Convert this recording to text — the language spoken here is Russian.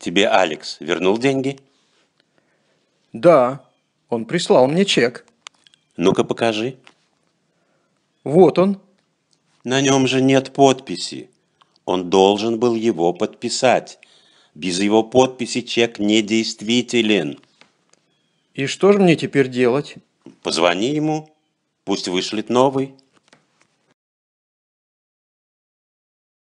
Тебе Алекс вернул деньги? Да, он прислал мне чек. Ну-ка покажи. Вот он. На нем же нет подписи. Он должен был его подписать. Без его подписи чек недействителен. И что же мне теперь делать? Позвони ему, пусть вышлет новый.